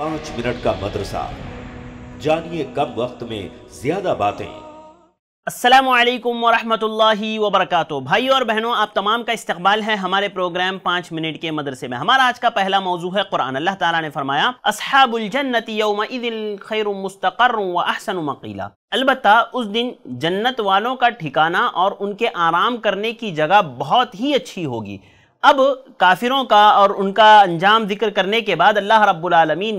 पांच मिनट का मदरसा जानिए कम वक्त में ज्यादा बातें असलकम वरहि वबरक भाई और बहनों आप तमाम का इस्तबाल है हमारे प्रोग्राम पाँच मिनट के मदरसे में हमारा आज का पहला मौजू है कुरान अल्लाह ताला ने फरमाया असहाबुलजन्नत खैर मुस्तकर व अहसन मकीला अलबत् उस दिन जन्नत वालों का ठिकाना और उनके आराम करने की जगह बहुत ही अच्छी होगी अब काफिरों का और उनका अंजाम जिक्र करने के बाद अल्लाह रब्बुल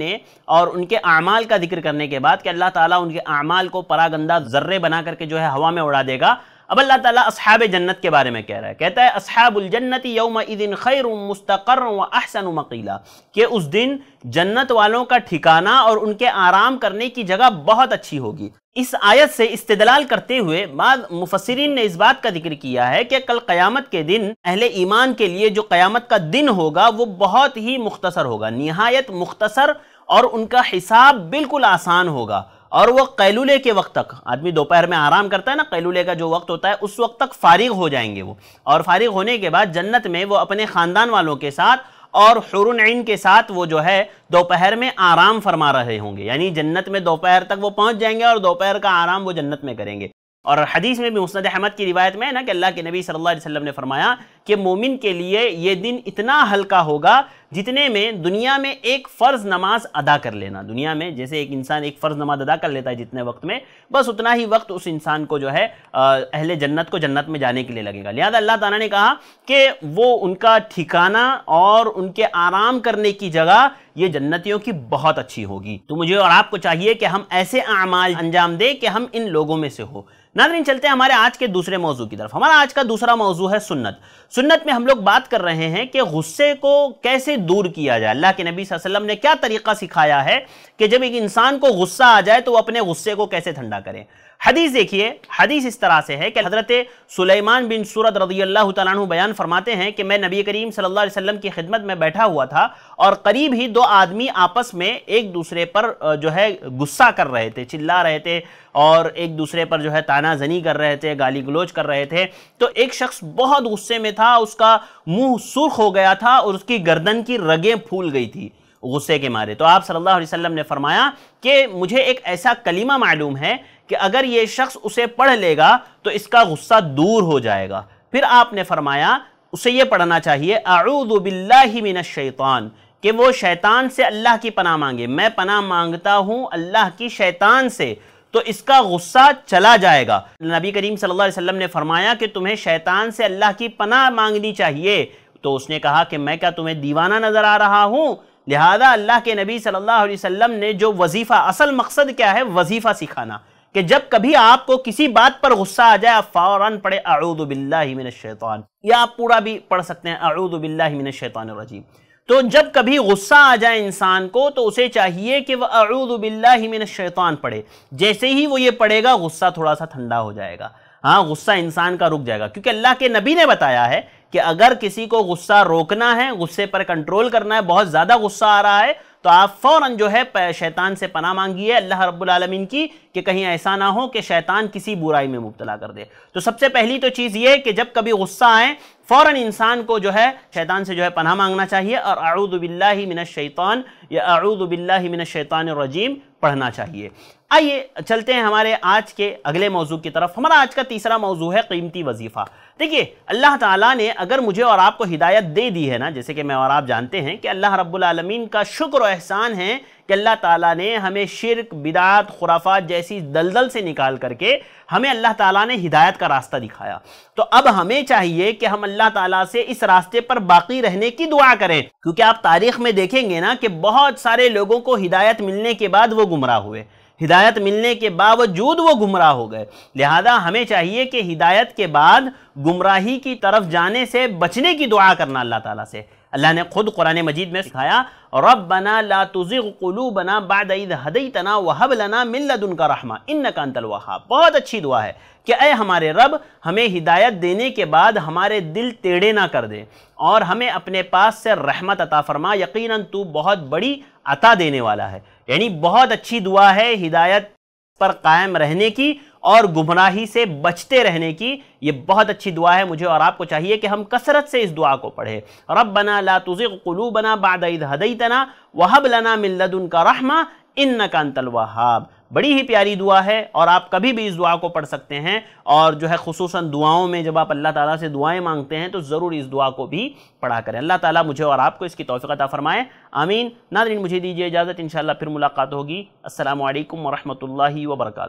ने और उनके अमाल का जिक्र करने के बाद कि अल्लाह ताला उनके अमाल को परागंदा जर्रे बना करके जो है हवा में उड़ा देगा अब अल्लाह ताला असहाब जन्नत के बारे में कह रहा है कहता है असहाबुलजन्नत यौम दिन खैर मुस्तकर व अहसन मकीला कि उस दिन जन्नत वालों का ठिकाना और उनके आराम करने की जगह बहुत अच्छी होगी इस आयत से इस्तलाल करते हुए बाद मुफसरीन ने इस बात का जिक्र किया है कि कल क़यामत के दिन अहले ईमान के लिए जो क़यामत का दिन होगा वो बहुत ही मुख्तसर होगा नहायत मुख्तसर और उनका हिसाब बिल्कुल आसान होगा और वह कैलूले के वक्त तक आदमी दोपहर में आराम करता है ना कैलूले का जो वक्त होता है उस वक्त तक फारिग हो जाएंगे वो और फारिग होने के बाद जन्नत में वो अपने ख़ानदान वालों के साथ और हरुन इन के साथ वो जो है दोपहर में आराम फरमा रहे होंगे यानी जन्नत में दोपहर तक वो पहुंच जाएंगे और दोपहर का आराम वो जन्नत में करेंगे और हदीस में भी मुस्द अहमद की रिवायत में है ना कि अल्लाह के नबी सल्लल्लाहु अलैहि वसल्लम ने फरमाया कि मोमिन के लिए ये दिन इतना हल्का होगा जितने में दुनिया में एक फ़र्ज़ नमाज अदा कर लेना दुनिया में जैसे एक इंसान एक फ़र्ज़ नमाज अदा कर लेता है जितने वक्त में बस उतना ही वक्त उस इंसान को जो है अहले जन्नत को जन्नत में जाने के लिए लगेगा लिहाजा अल्लाह ताला ने कहा कि वो उनका ठिकाना और उनके आराम करने की जगह ये जन्नतियों की बहुत अच्छी होगी तो मुझे और आपको चाहिए कि हम ऐसे अमाल अंजाम दें कि हम इन लोगों में से हो नादरीन चलते हैं हमारे आज के दूसरे मौजू की तरफ हमारा आज का दूसरा मौजू है सुन्नत सुन्नत में हम लोग बात कर रहे हैं कि गुस्से को कैसे दूर किया जाए अल्लाह के नबी वसल्लम ने क्या तरीका सिखाया है कि जब एक इंसान को गुस्सा आ जाए तो वो अपने गुस्से को कैसे ठंडा करें हदीस देखिए हदीस इस तरह से है कि हज़रत सुलेमान बिन सूरत रदी अल्लाह तु बयान फरमाते हैं कि मैं नबी करीम सल्लल्लाहु अलैहि वसल्लम की खिदमत में बैठा हुआ था और करीब ही दो आदमी आपस में एक दूसरे पर जो है गुस्सा कर रहे थे चिल्ला रहे थे और एक दूसरे पर जो है ताना जनी कर रहे थे गाली गलोच कर रहे थे तो एक शख्स बहुत गुस्से में था था उसका मुंह सुर्ख हो गया था और उसकी गर्दन की रगें फूल गई थी गुस्से के मारे तो आप सल्लल्लाहु अलैहि वसल्लम ने फरमाया कि मुझे एक ऐसा कलीमा मालूम है कि अगर ये शख्स उसे पढ़ लेगा तो इसका गुस्सा दूर हो जाएगा फिर आपने फरमाया उसे ये पढ़ना चाहिए आऊदबिल्लिमिन शैतान कि वो शैतान से अल्लाह की पनाह मांगे मैं पनाह मांगता हूँ अल्लाह की शैतान से तो इसका गुस्सा चला जाएगा नबी करीम सल्लल्लाहु अलैहि वसल्लम ने फरमाया कि तुम्हें शैतान से अल्लाह की पनाह मांगनी चाहिए तो उसने कहा कि मैं क्या तुम्हें दीवाना नज़र आ रहा हूँ लिहाजा अल्लाह के नबी सल्लल्लाहु अलैहि वसल्लम ने जो वजीफ़ा असल मकसद क्या है वजीफ़ा सिखाना कि जब कभी आपको किसी बात पर गुस्सा आ जाए आप फ़ौरन पढ़े शैतान या आप पूरा भी पढ़ सकते हैं अरुदबिल्लाशैतान रजीम तो जब कभी गुस्सा आ जाए इंसान को तो उसे चाहिए कि वह अरुदबिल्लिन शैतान पढ़े जैसे ही वो ये पढ़ेगा गुस्सा थोड़ा सा ठंडा हो जाएगा हाँ गुस्सा इंसान का रुक जाएगा क्योंकि अल्लाह के नबी ने बताया है कि अगर किसी को गुस्सा रोकना है गुस्से पर कंट्रोल करना है बहुत ज़्यादा गुस्सा आ रहा है तो आप फ़ौरन जो है शैतान से पना मांगिए अल्लाह रब्बुल की कि कहीं ऐसा ना हो कि शैतान किसी बुराई में मुबतला कर दे तो सबसे पहली तो चीज़ ये कि जब कभी गुस्सा आए फौरन इंसान को जो है शैतान से जो है पनाह मांगना चाहिए और आऊदबिल्लिमिन शैतान या आऊदबिल्लिमिन शैतान रजीम पढ़ना चाहिए आइए चलते हैं हमारे आज के अगले मौजू की तरफ हमारा आज का तीसरा मौजू है कीमती वजीफ़ा देखिए अल्लाह ताला ने अगर मुझे और आपको हिदायत दे दी है ना जैसे कि मैं और आप जानते हैं कि अल्लाह रब्बुल रबालमीन का शुक्र एहसान है कि अल्लाह ताला ने हमें शिरक बिदात खुराफात जैसी दलदल से निकाल करके हमें अल्लाह ताला ने हिदायत का रास्ता दिखाया तो अब हमें चाहिए कि हम अल्लाह ताला से इस रास्ते पर बाकी रहने की दुआ करें क्योंकि आप तारीख में देखेंगे ना कि बहुत सारे लोगों को हिदायत मिलने के बाद वो गुमराह हुए हिदायत मिलने के बावजूद वो गुमराह हो गए लिहाजा हमें चाहिए कि हिदायत के बाद गुमराही की तरफ जाने से बचने की दुआ करना अल्लाह ताला से अल्लाह ने खुद कुरान मजीद में सिखाया रब बना कुलू बना बाद हदई तना वहब लना मिल्लदन का रहमा इन नकान वहाब बहुत अच्छी दुआ है कि अय हमारे रब हमें हिदायत देने के बाद हमारे दिल टेढ़े ना कर दे और हमें अपने पास से रहमत अता फरमा यकीन तू बहुत बड़ी अता देने वाला है यानी बहुत अच्छी दुआ है हिदायत पर कायम रहने की और गुमराही से बचते रहने की ये बहुत अच्छी दुआ है मुझे और आपको चाहिए कि हम कसरत से इस दुआ को पढ़ें रब बना ला तुज़ कुलू बना बाद हदई तना वहब लना मिल्लदन का रहमा इन नकान तलवाहाब बड़ी ही प्यारी दुआ है और आप कभी भी इस दुआ को पढ़ सकते हैं और जो है खसूस दुआओं में जब आप अल्लाह ताला से दुआएं मांगते हैं तो ज़रूर इस दुआ को भी पढ़ा करें अल्लाह ताला मुझे और आपको इसकी तोफ़ीक़ता फ़रमाएँ आमीन नादरीन मुझे दीजिए इजाज़त इन फिर मुलाकात होगी असल वरहमल वर्का